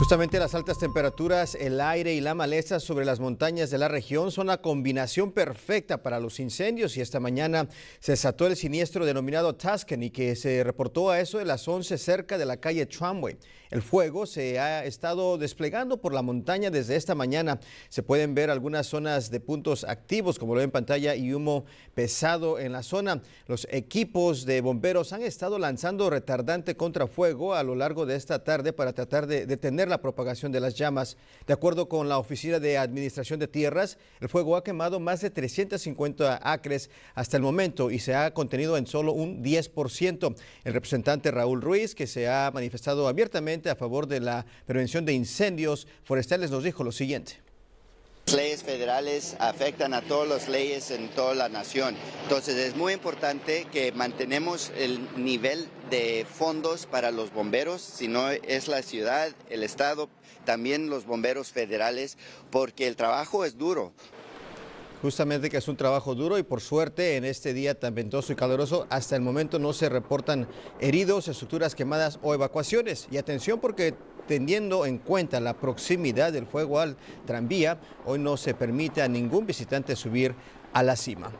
Justamente las altas temperaturas, el aire y la maleza sobre las montañas de la región son la combinación perfecta para los incendios y esta mañana se desató el siniestro denominado Tuscan y que se reportó a eso de las 11 cerca de la calle Tramway. El fuego se ha estado desplegando por la montaña desde esta mañana. Se pueden ver algunas zonas de puntos activos como lo ven en pantalla y humo pesado en la zona. Los equipos de bomberos han estado lanzando retardante contra fuego a lo largo de esta tarde para tratar de detener la propagación de las llamas. De acuerdo con la Oficina de Administración de Tierras, el fuego ha quemado más de 350 acres hasta el momento y se ha contenido en solo un 10%. El representante Raúl Ruiz, que se ha manifestado abiertamente a favor de la prevención de incendios forestales, nos dijo lo siguiente. Las leyes federales afectan a todas las leyes en toda la nación. Entonces es muy importante que mantenemos el nivel de fondos para los bomberos, si no es la ciudad, el estado, también los bomberos federales, porque el trabajo es duro. Justamente que es un trabajo duro y por suerte en este día tan ventoso y caluroso hasta el momento no se reportan heridos, estructuras quemadas o evacuaciones. Y atención porque teniendo en cuenta la proximidad del fuego al tranvía, hoy no se permite a ningún visitante subir a la cima.